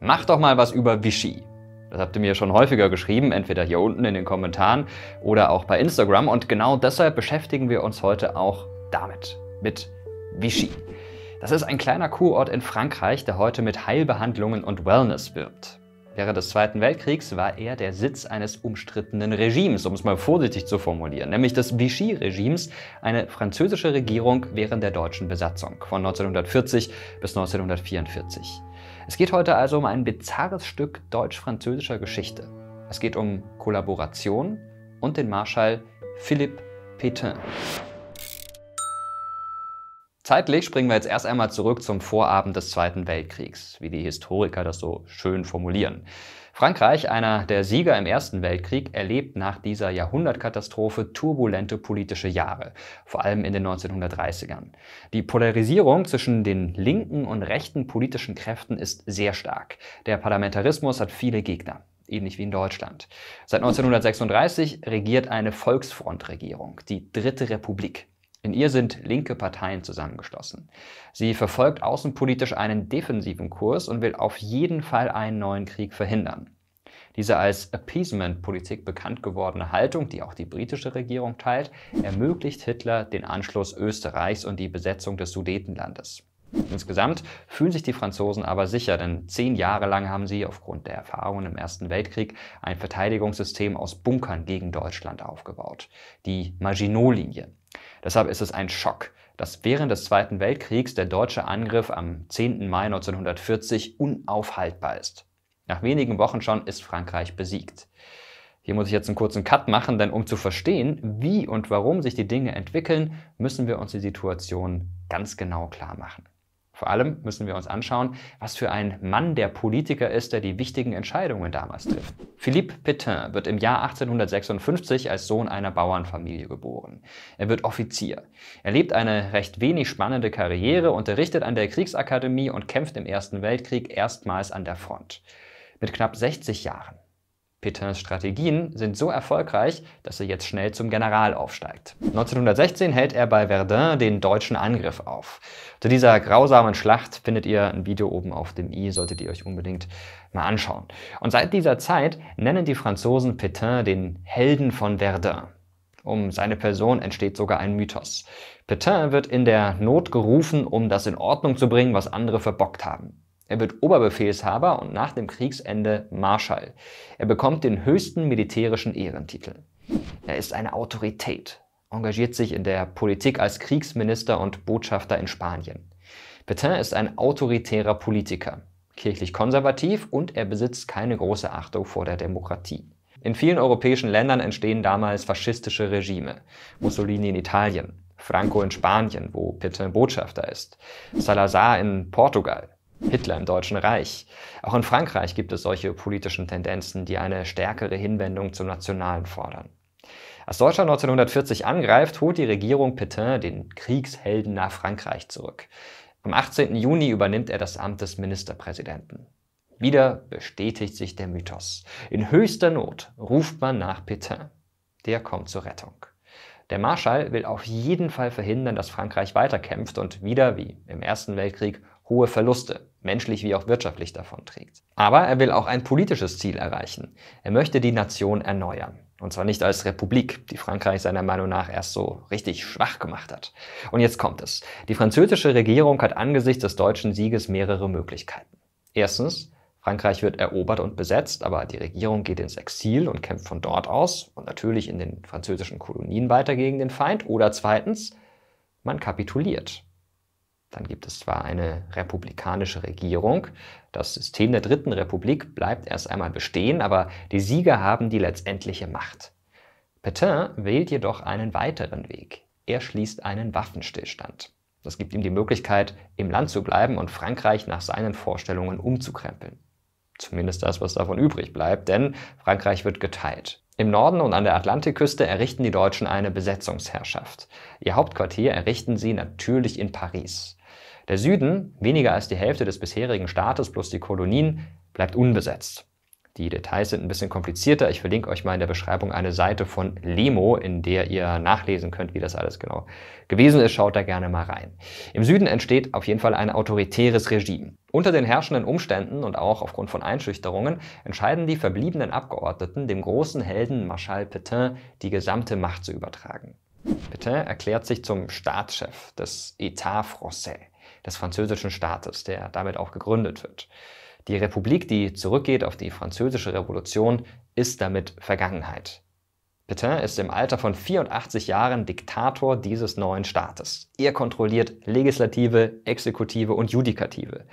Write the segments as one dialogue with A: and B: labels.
A: Mach doch mal was über Vichy. Das habt ihr mir schon häufiger geschrieben, entweder hier unten in den Kommentaren oder auch bei Instagram. Und genau deshalb beschäftigen wir uns heute auch damit, mit Vichy. Das ist ein kleiner Kurort in Frankreich, der heute mit Heilbehandlungen und Wellness wirbt. Während des Zweiten Weltkriegs war er der Sitz eines umstrittenen Regimes, um es mal vorsichtig zu formulieren, nämlich des Vichy-Regimes, eine französische Regierung während der deutschen Besatzung von 1940 bis 1944. Es geht heute also um ein bizarres Stück deutsch-französischer Geschichte. Es geht um Kollaboration und den Marschall Philippe Pétain. Zeitlich springen wir jetzt erst einmal zurück zum Vorabend des Zweiten Weltkriegs, wie die Historiker das so schön formulieren. Frankreich, einer der Sieger im Ersten Weltkrieg, erlebt nach dieser Jahrhundertkatastrophe turbulente politische Jahre, vor allem in den 1930ern. Die Polarisierung zwischen den linken und rechten politischen Kräften ist sehr stark. Der Parlamentarismus hat viele Gegner ähnlich wie in Deutschland. Seit 1936 regiert eine Volksfrontregierung, die Dritte Republik. In ihr sind linke Parteien zusammengeschlossen. Sie verfolgt außenpolitisch einen defensiven Kurs und will auf jeden Fall einen neuen Krieg verhindern. Diese als Appeasement-Politik bekannt gewordene Haltung, die auch die britische Regierung teilt, ermöglicht Hitler den Anschluss Österreichs und die Besetzung des Sudetenlandes. Insgesamt fühlen sich die Franzosen aber sicher, denn zehn Jahre lang haben sie aufgrund der Erfahrungen im Ersten Weltkrieg ein Verteidigungssystem aus Bunkern gegen Deutschland aufgebaut, die Maginot-Linie. Deshalb ist es ein Schock, dass während des Zweiten Weltkriegs der deutsche Angriff am 10. Mai 1940 unaufhaltbar ist. Nach wenigen Wochen schon ist Frankreich besiegt. Hier muss ich jetzt einen kurzen Cut machen, denn um zu verstehen, wie und warum sich die Dinge entwickeln, müssen wir uns die Situation ganz genau klar machen. Vor allem müssen wir uns anschauen, was für ein Mann der Politiker ist, der die wichtigen Entscheidungen damals trifft. Philippe Pétain wird im Jahr 1856 als Sohn einer Bauernfamilie geboren. Er wird Offizier. Er lebt eine recht wenig spannende Karriere, unterrichtet an der Kriegsakademie und kämpft im Ersten Weltkrieg erstmals an der Front. Mit knapp 60 Jahren Pétains Strategien sind so erfolgreich, dass er jetzt schnell zum General aufsteigt. 1916 hält er bei Verdun den deutschen Angriff auf. Zu dieser grausamen Schlacht findet ihr ein Video oben auf dem i, solltet ihr euch unbedingt mal anschauen. Und seit dieser Zeit nennen die Franzosen Pétain den Helden von Verdun. Um seine Person entsteht sogar ein Mythos. Pétain wird in der Not gerufen, um das in Ordnung zu bringen, was andere verbockt haben. Er wird Oberbefehlshaber und nach dem Kriegsende Marschall. Er bekommt den höchsten militärischen Ehrentitel. Er ist eine Autorität, engagiert sich in der Politik als Kriegsminister und Botschafter in Spanien. Petain ist ein autoritärer Politiker, kirchlich konservativ und er besitzt keine große Achtung vor der Demokratie. In vielen europäischen Ländern entstehen damals faschistische Regime. Mussolini in Italien, Franco in Spanien, wo Petain Botschafter ist, Salazar in Portugal. Hitler im Deutschen Reich. Auch in Frankreich gibt es solche politischen Tendenzen, die eine stärkere Hinwendung zum Nationalen fordern. Als Deutschland 1940 angreift, holt die Regierung Pétain den Kriegshelden nach Frankreich zurück. Am 18. Juni übernimmt er das Amt des Ministerpräsidenten. Wieder bestätigt sich der Mythos. In höchster Not ruft man nach Pétain. Der kommt zur Rettung. Der Marschall will auf jeden Fall verhindern, dass Frankreich weiterkämpft und wieder, wie im Ersten Weltkrieg, hohe Verluste, menschlich wie auch wirtschaftlich davon trägt. Aber er will auch ein politisches Ziel erreichen. Er möchte die Nation erneuern. Und zwar nicht als Republik, die Frankreich seiner Meinung nach erst so richtig schwach gemacht hat. Und jetzt kommt es. Die französische Regierung hat angesichts des deutschen Sieges mehrere Möglichkeiten. Erstens, Frankreich wird erobert und besetzt, aber die Regierung geht ins Exil und kämpft von dort aus und natürlich in den französischen Kolonien weiter gegen den Feind. Oder zweitens, man kapituliert. Dann gibt es zwar eine republikanische Regierung, das System der Dritten Republik bleibt erst einmal bestehen, aber die Sieger haben die letztendliche Macht. Pétain wählt jedoch einen weiteren Weg. Er schließt einen Waffenstillstand. Das gibt ihm die Möglichkeit, im Land zu bleiben und Frankreich nach seinen Vorstellungen umzukrempeln. Zumindest das, was davon übrig bleibt, denn Frankreich wird geteilt. Im Norden und an der Atlantikküste errichten die Deutschen eine Besetzungsherrschaft. Ihr Hauptquartier errichten sie natürlich in Paris. Der Süden, weniger als die Hälfte des bisherigen Staates plus die Kolonien, bleibt unbesetzt. Die Details sind ein bisschen komplizierter. Ich verlinke euch mal in der Beschreibung eine Seite von Lemo, in der ihr nachlesen könnt, wie das alles genau gewesen ist. Schaut da gerne mal rein. Im Süden entsteht auf jeden Fall ein autoritäres Regime. Unter den herrschenden Umständen und auch aufgrund von Einschüchterungen entscheiden die verbliebenen Abgeordneten, dem großen Helden Marschall Petain die gesamte Macht zu übertragen. Petain erklärt sich zum Staatschef des Etat français des französischen Staates, der damit auch gegründet wird. Die Republik, die zurückgeht auf die französische Revolution, ist damit Vergangenheit. Pétain ist im Alter von 84 Jahren Diktator dieses neuen Staates. Er kontrolliert Legislative, Exekutive und Judikative.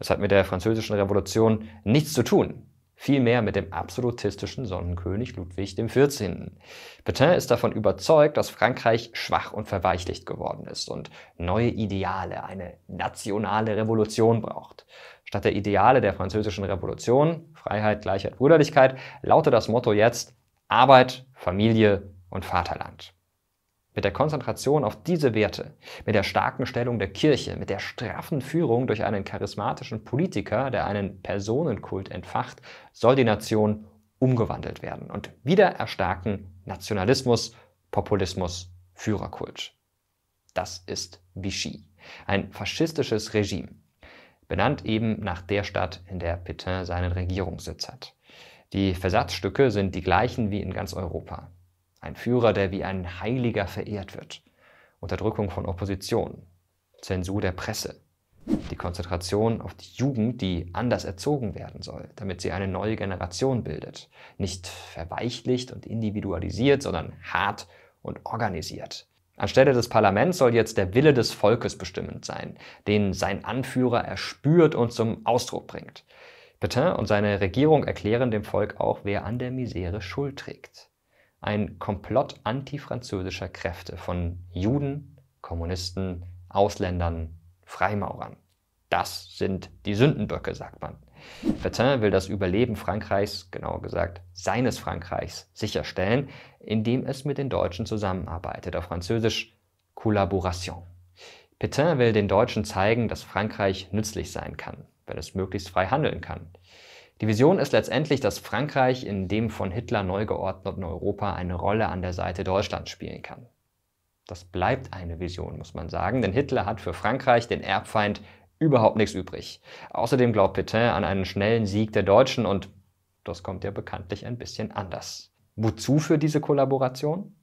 A: Es hat mit der französischen Revolution nichts zu tun vielmehr mit dem absolutistischen Sonnenkönig Ludwig XIV. Petain ist davon überzeugt, dass Frankreich schwach und verweichlicht geworden ist und neue Ideale, eine nationale Revolution braucht. Statt der Ideale der französischen Revolution, Freiheit, Gleichheit, Brüderlichkeit, lautet das Motto jetzt Arbeit, Familie und Vaterland. Mit der Konzentration auf diese Werte, mit der starken Stellung der Kirche, mit der straffen Führung durch einen charismatischen Politiker, der einen Personenkult entfacht, soll die Nation umgewandelt werden und wieder erstarken Nationalismus, Populismus, Führerkult. Das ist Vichy, ein faschistisches Regime, benannt eben nach der Stadt, in der Pétain seinen Regierungssitz hat. Die Versatzstücke sind die gleichen wie in ganz Europa. Ein Führer, der wie ein Heiliger verehrt wird. Unterdrückung von Opposition. Zensur der Presse. Die Konzentration auf die Jugend, die anders erzogen werden soll, damit sie eine neue Generation bildet. Nicht verweichlicht und individualisiert, sondern hart und organisiert. Anstelle des Parlaments soll jetzt der Wille des Volkes bestimmend sein, den sein Anführer erspürt und zum Ausdruck bringt. Petain und seine Regierung erklären dem Volk auch, wer an der Misere Schuld trägt ein Komplott antifranzösischer Kräfte von Juden, Kommunisten, Ausländern, Freimaurern. Das sind die Sündenböcke, sagt man. Vertin will das Überleben Frankreichs, genauer gesagt seines Frankreichs, sicherstellen, indem es mit den Deutschen zusammenarbeitet, auf Französisch Collaboration. Pétain will den Deutschen zeigen, dass Frankreich nützlich sein kann, wenn es möglichst frei handeln kann. Die Vision ist letztendlich, dass Frankreich in dem von Hitler neu geordneten Europa eine Rolle an der Seite Deutschlands spielen kann. Das bleibt eine Vision, muss man sagen, denn Hitler hat für Frankreich den Erbfeind überhaupt nichts übrig. Außerdem glaubt Pétain an einen schnellen Sieg der Deutschen und das kommt ja bekanntlich ein bisschen anders. Wozu führt diese Kollaboration?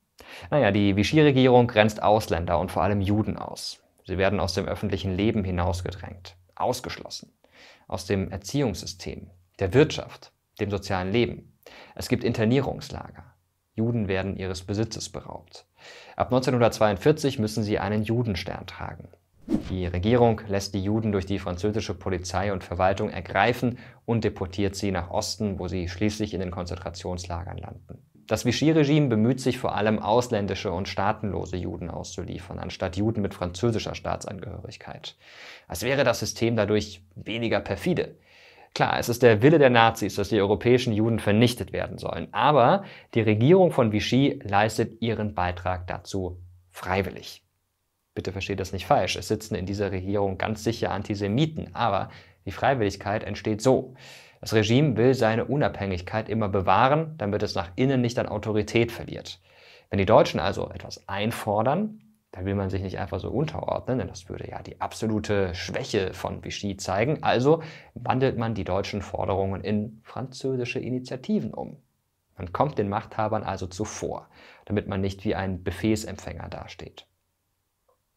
A: Naja, die Vichy-Regierung grenzt Ausländer und vor allem Juden aus. Sie werden aus dem öffentlichen Leben hinausgedrängt, ausgeschlossen, aus dem Erziehungssystem, der Wirtschaft, dem sozialen Leben. Es gibt Internierungslager. Juden werden ihres Besitzes beraubt. Ab 1942 müssen sie einen Judenstern tragen. Die Regierung lässt die Juden durch die französische Polizei und Verwaltung ergreifen und deportiert sie nach Osten, wo sie schließlich in den Konzentrationslagern landen. Das Vichy-Regime bemüht sich vor allem, ausländische und staatenlose Juden auszuliefern, anstatt Juden mit französischer Staatsangehörigkeit. Als wäre das System dadurch weniger perfide. Klar, es ist der Wille der Nazis, dass die europäischen Juden vernichtet werden sollen. Aber die Regierung von Vichy leistet ihren Beitrag dazu freiwillig. Bitte versteht das nicht falsch. Es sitzen in dieser Regierung ganz sicher Antisemiten. Aber die Freiwilligkeit entsteht so. Das Regime will seine Unabhängigkeit immer bewahren, damit es nach innen nicht an Autorität verliert. Wenn die Deutschen also etwas einfordern, dann will man sich nicht einfach so unterordnen, denn das würde ja die absolute Schwäche von Vichy zeigen. Also wandelt man die deutschen Forderungen in französische Initiativen um. Man kommt den Machthabern also zuvor, damit man nicht wie ein Befehlsempfänger dasteht.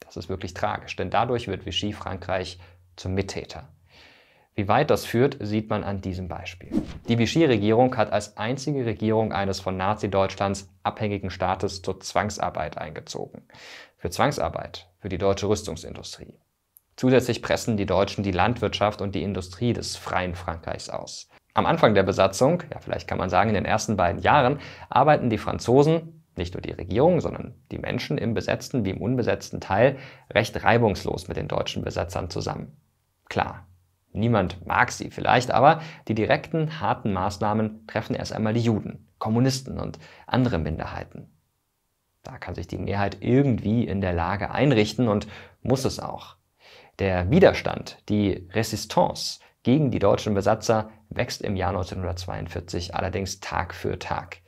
A: Das ist wirklich tragisch, denn dadurch wird Vichy Frankreich zum Mittäter. Wie weit das führt, sieht man an diesem Beispiel. Die Vichy-Regierung hat als einzige Regierung eines von Nazi-Deutschlands abhängigen Staates zur Zwangsarbeit eingezogen. Für Zwangsarbeit, für die deutsche Rüstungsindustrie. Zusätzlich pressen die Deutschen die Landwirtschaft und die Industrie des freien Frankreichs aus. Am Anfang der Besatzung, ja vielleicht kann man sagen in den ersten beiden Jahren, arbeiten die Franzosen, nicht nur die Regierung, sondern die Menschen im besetzten wie im unbesetzten Teil, recht reibungslos mit den deutschen Besatzern zusammen. Klar, Niemand mag sie vielleicht, aber die direkten, harten Maßnahmen treffen erst einmal die Juden, Kommunisten und andere Minderheiten. Da kann sich die Mehrheit irgendwie in der Lage einrichten und muss es auch. Der Widerstand, die Resistance gegen die deutschen Besatzer wächst im Jahr 1942 allerdings Tag für Tag.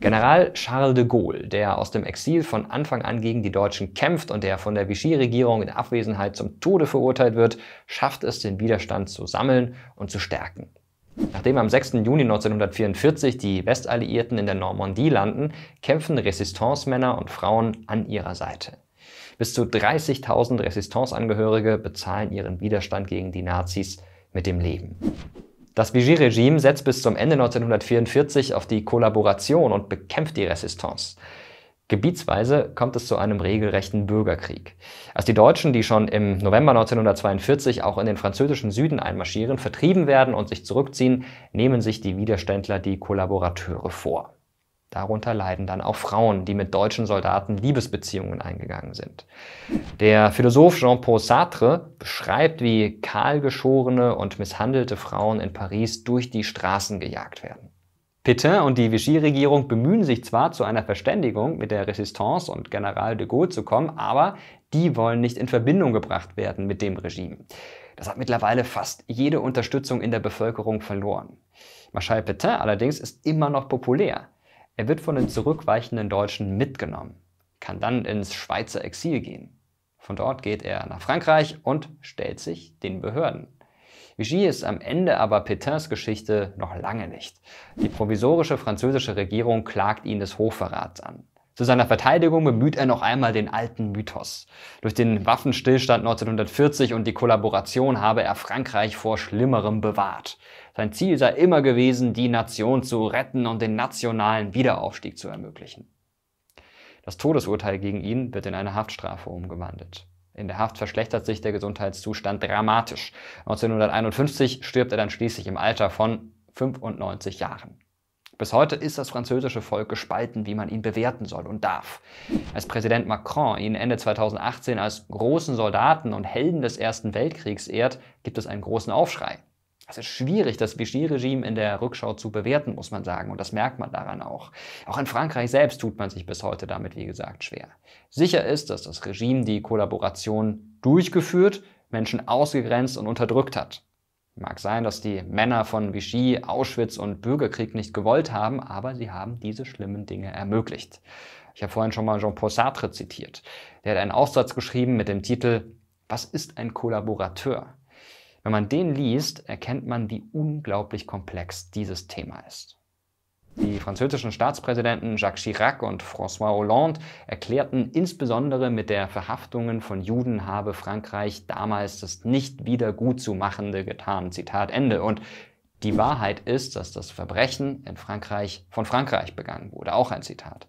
A: General Charles de Gaulle, der aus dem Exil von Anfang an gegen die Deutschen kämpft und der von der Vichy-Regierung in Abwesenheit zum Tode verurteilt wird, schafft es, den Widerstand zu sammeln und zu stärken. Nachdem am 6. Juni 1944 die Westalliierten in der Normandie landen, kämpfen Resistance-Männer und Frauen an ihrer Seite. Bis zu 30.000 Resistance-Angehörige bezahlen ihren Widerstand gegen die Nazis mit dem Leben. Das Vichy-Regime setzt bis zum Ende 1944 auf die Kollaboration und bekämpft die Resistance. Gebietsweise kommt es zu einem regelrechten Bürgerkrieg. Als die Deutschen, die schon im November 1942 auch in den französischen Süden einmarschieren, vertrieben werden und sich zurückziehen, nehmen sich die Widerständler die Kollaborateure vor. Darunter leiden dann auch Frauen, die mit deutschen Soldaten Liebesbeziehungen eingegangen sind. Der Philosoph Jean-Paul Sartre beschreibt, wie kahlgeschorene und misshandelte Frauen in Paris durch die Straßen gejagt werden. Pétain und die Vichy-Regierung bemühen sich zwar zu einer Verständigung mit der Resistance und General de Gaulle zu kommen, aber die wollen nicht in Verbindung gebracht werden mit dem Regime. Das hat mittlerweile fast jede Unterstützung in der Bevölkerung verloren. Marschall Pétain allerdings ist immer noch populär. Er wird von den zurückweichenden Deutschen mitgenommen, kann dann ins Schweizer Exil gehen. Von dort geht er nach Frankreich und stellt sich den Behörden. Vichy ist am Ende aber Pétains Geschichte noch lange nicht. Die provisorische französische Regierung klagt ihn des Hochverrats an. Zu seiner Verteidigung bemüht er noch einmal den alten Mythos. Durch den Waffenstillstand 1940 und die Kollaboration habe er Frankreich vor Schlimmerem bewahrt. Sein Ziel sei immer gewesen, die Nation zu retten und den nationalen Wiederaufstieg zu ermöglichen. Das Todesurteil gegen ihn wird in eine Haftstrafe umgewandelt. In der Haft verschlechtert sich der Gesundheitszustand dramatisch. 1951 stirbt er dann schließlich im Alter von 95 Jahren. Bis heute ist das französische Volk gespalten, wie man ihn bewerten soll und darf. Als Präsident Macron ihn Ende 2018 als großen Soldaten und Helden des Ersten Weltkriegs ehrt, gibt es einen großen Aufschrei. Es ist schwierig, das Vichy-Regime in der Rückschau zu bewerten, muss man sagen. Und das merkt man daran auch. Auch in Frankreich selbst tut man sich bis heute damit, wie gesagt, schwer. Sicher ist, dass das Regime die Kollaboration durchgeführt, Menschen ausgegrenzt und unterdrückt hat. Mag sein, dass die Männer von Vichy Auschwitz und Bürgerkrieg nicht gewollt haben, aber sie haben diese schlimmen Dinge ermöglicht. Ich habe vorhin schon mal Jean-Paul Sartre zitiert. Der hat einen Aufsatz geschrieben mit dem Titel Was ist ein Kollaborateur? Wenn man den liest, erkennt man, wie unglaublich komplex dieses Thema ist. Die französischen Staatspräsidenten Jacques Chirac und François Hollande erklärten, insbesondere mit der Verhaftungen von Juden habe Frankreich damals das nicht wiedergutzumachende getan. Zitat Ende. Und die Wahrheit ist, dass das Verbrechen in Frankreich von Frankreich begangen wurde. Auch ein Zitat.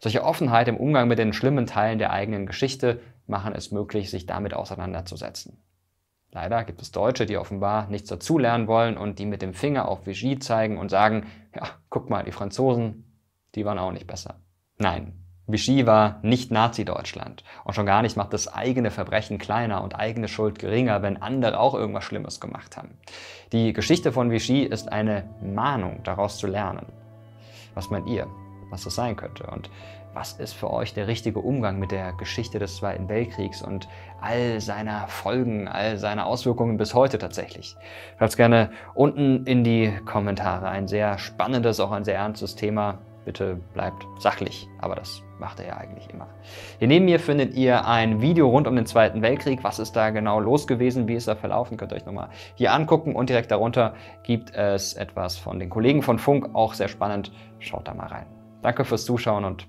A: Solche Offenheit im Umgang mit den schlimmen Teilen der eigenen Geschichte machen es möglich, sich damit auseinanderzusetzen. Leider gibt es Deutsche, die offenbar nichts dazulernen wollen und die mit dem Finger auf Vichy zeigen und sagen, ja, guck mal, die Franzosen, die waren auch nicht besser. Nein, Vichy war nicht Nazi-Deutschland. Und schon gar nicht macht das eigene Verbrechen kleiner und eigene Schuld geringer, wenn andere auch irgendwas Schlimmes gemacht haben. Die Geschichte von Vichy ist eine Mahnung, daraus zu lernen. Was meint ihr, was das sein könnte? Und was ist für euch der richtige Umgang mit der Geschichte des Zweiten Weltkriegs und all seiner Folgen, all seiner Auswirkungen bis heute tatsächlich? Schreibt es gerne unten in die Kommentare. Ein sehr spannendes, auch ein sehr ernstes Thema. Bitte bleibt sachlich, aber das macht er ja eigentlich immer. Hier neben mir findet ihr ein Video rund um den Zweiten Weltkrieg. Was ist da genau los gewesen? Wie ist da verlaufen? Könnt ihr euch nochmal hier angucken. Und direkt darunter gibt es etwas von den Kollegen von Funk, auch sehr spannend. Schaut da mal rein. Danke fürs Zuschauen und